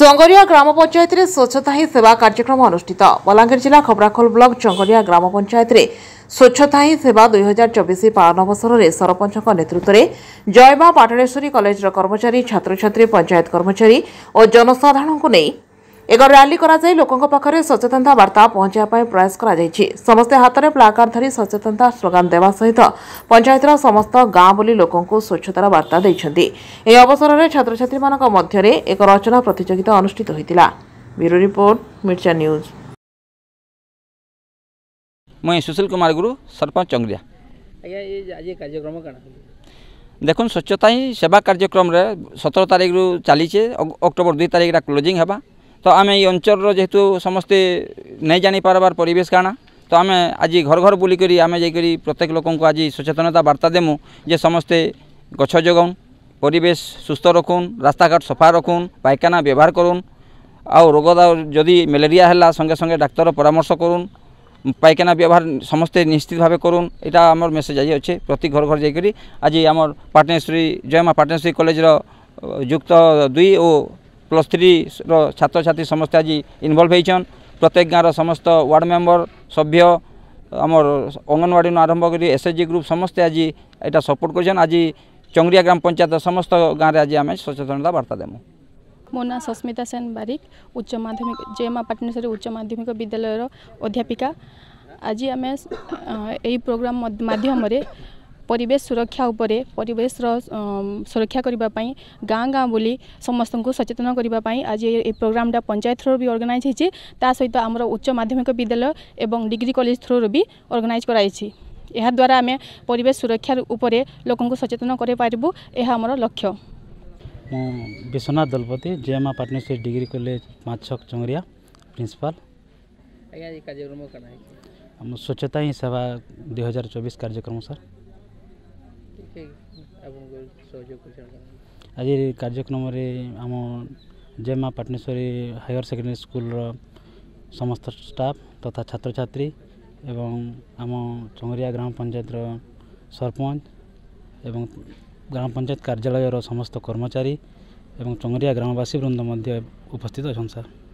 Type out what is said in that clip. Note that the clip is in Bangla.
চঙ্গরিয়া গ্রাম পঞ্চায়েতের স্বচ্ছতা হি সেবা কার্যক্রম অনুষ্ঠিত বলাঙ্গীর জেলা খবরাখল ব্লক চঙ্গরিয়া গ্রাম পঞ্চায়েতের স্বচ্ছতা হি সেবা দুই হাজার চবিশ পালন অবসরের সরপঞ্চক নেতৃত্বে জয়মা পাটণেশ্বরী কলেজর কর্মচারী ছাত্রছাত্রী পঞ্চায়েত কর্মচারী ও জনসাধারণ ଏକ ର୍ୟାଲି କରାଯାଇ ଲୋକଙ୍କ ପାଖରେ ସଚେତନତା ବାର୍ତ୍ତା ପହଞ୍ଚାଇବା ପାଇଁ ପ୍ରୟାସ କରାଯାଇଛି ସମସ୍ତେ ହାତରେ ପ୍ଲାକାର୍ଡ ଧରି ସଚେତନତା ସ୍ଲୋଗାନ ଦେବା ସହିତ ପଞ୍ଚାୟତର ସମସ୍ତ ଗାଁ ବୁଲି ଲୋକଙ୍କୁ ସ୍ୱଚ୍ଛତାର ବାର୍ତ୍ତା ଦେଇଛନ୍ତି ଏହି ଅବସରରେ ଛାତ୍ରଛାତ୍ରୀମାନଙ୍କ ମଧ୍ୟରେ ଏକ ରଚନା ପ୍ରତିଯୋଗିତା ଅନୁଷ୍ଠିତ ହୋଇଥିଲା ବ୍ୟୁରୋ ରିପୋର୍ଟ ମିର୍ଚା ନ୍ୟୁଜ୍ ମୁଇଁ ସୁଶୀଲ କୁମାର ଗୁରୁ ସରପଞ୍ଚ ଚଙ୍ଗରିଆ ଆଜ୍ଞା ଏ ଆଜି କାର୍ଯ୍ୟକ୍ରମ କାଣା দেখুন স্বচ্ছতা হি সেবা কার্যক্রমে সতেরো তারিখর চালিছে অক্টোবর দুই তারিখটা ক্লোজিং হবা ତ ଆମେ ଏଇ ଅଞ୍ଚଳର ଯେହେତୁ ସମସ୍ତେ ନାଇଁ ଜାଣିପାରବାର ପରିବେଶ କାଣା ତ ଆମେ ଆଜି ଘର ଘର ବୁଲିକରି ଆମେ ଯାଇକରି ପ୍ରତ୍ୟେକ ଲୋକଙ୍କୁ ଆଜି ସଚେତନତା ବାର୍ତ୍ତା ଦେମୁ ଯେ ସମସ୍ତେ ଗଛ ଯୋଗାଉନ୍ ପରିବେଶ ସୁସ୍ଥ ରଖୁନ୍ ରାସ୍ତାଘାଟ ସଫା ରଖୁନ୍ ପାଇଖାନା ବ୍ୟବହାର କରୁନ୍ ଆଉ ରୋଗ ଯଦି ମ୍ୟାଲେରିଆ ହେଲା ସଙ୍ଗେ ସଙ୍ଗେ ଡାକ୍ତର ପରାମର୍ଶ କରୁନ୍ ପାଇଖାନା ବ୍ୟବହାର ସମସ୍ତେ ନିଶ୍ଚିତ ଭାବେ କରୁନ୍ এটা আমার ମେସେଜ୍ ଆଜି ଅଛେ ପ୍ରତି ଘର ঘর ଯାଇକରି ଆଜି আমার পাটনেশ্বরী ଜୟମା পাটনেশ্বরী কলেজর ଯୁକ୍ତ ଦୁଇ ଓ ପ୍ଲସ୍ ଥ୍ରୀର ଛାତ୍ରଛାତ୍ରୀ ସମସ୍ତେ ଆଜି ଇନଭଲ୍ଭ ହେଇଛନ୍ ପ୍ରତ୍ୟେକ ଗାଁର ସମସ୍ତ ୱାର୍ଡ଼ ମେମ୍ବର ସଭ୍ୟ আমার অঙ্গনওয়াড়ি আরম্ভ করে এসএচজি গ্রুপ সমস্তে আজ এটা সপোর্ট করছেন আজ চংরিয়া গ্রাম পঞ্চায়েত সমস্ত গাঁরে আজ আমি সচেতনতা বার্তা দেবু মো না সস্মিতা সেন বারিক উচ্চ মাধ্যমিক জেমা পাটনেশ্বরী উচ্চ মাধ্যমিক বিদ্যালয়ের অধ্যাপিকা আজ আমি এই প্রোগ্রাম মাধ্যমে ପରିବେଶ ସୁରକ୍ଷା ଉପରେ ପରିବେଶର ସୁରକ୍ଷା କରିବା ପାଇଁ ଗାଁ ଗାଁ ବୁଲି ସମସ୍ତଙ୍କୁ ସଚେତନ କରିବା ପାଇଁ ଆଜି ଏ ପ୍ରୋଗ୍ରାମଟା ପଞ୍ଚାୟତ ଥ୍ରୋରୁ ବି ଅର୍ଗାନାଇଜ୍ ହୋଇଛି ତା ସହିତ ଆମର ଉଚ୍ଚ ମାଧ୍ୟମିକ ବିଦ୍ୟାଳୟ ଏବଂ ଡିଗ୍ରୀ କଲେଜ ଥ୍ରୋରୁ ବି ଅର୍ଗାନାଇଜ୍ କରାଯାଇଛି ଏହାଦ୍ୱାରା ଆମେ ପରିବେଶ ସୁରକ୍ଷା ଉପରେ ଲୋକଙ୍କୁ ସଚେତନ କରାଇପାରିବୁ ଏହା ଆମର ଲକ୍ଷ୍ୟ ମୁଁ ବିଶ୍ୱନାଥ ଦଳପତି ଜେଏମା ପାଟନେଶ୍ୱରୀ ଡିଗ୍ରୀ କଲେଜ ମାଛକ ଚଙ୍ଗରିଆ ପ୍ରିନ୍ସିପାଲ ଆମ ସ୍ୱଚ୍ଛତା ହିଁ ସେବା ଦୁଇ ହଜାର ଚବିଶ କାର୍ଯ୍ୟକ୍ରମ ସାର୍ आज कार्यक्रमै आम जेमा पाट्नेश्वरी हायर सेकेन्डरी स्कुल समस्त स्टाफ तथा छात्र एवं चंगरिया ग्राम पञ्चायत सरपंच एवं ग्राम पञ्चायत कार्यालयर समस्त कर्मचारी एवं चंगरिया ग्रामवासी वृन्द उपस्थित अन् सार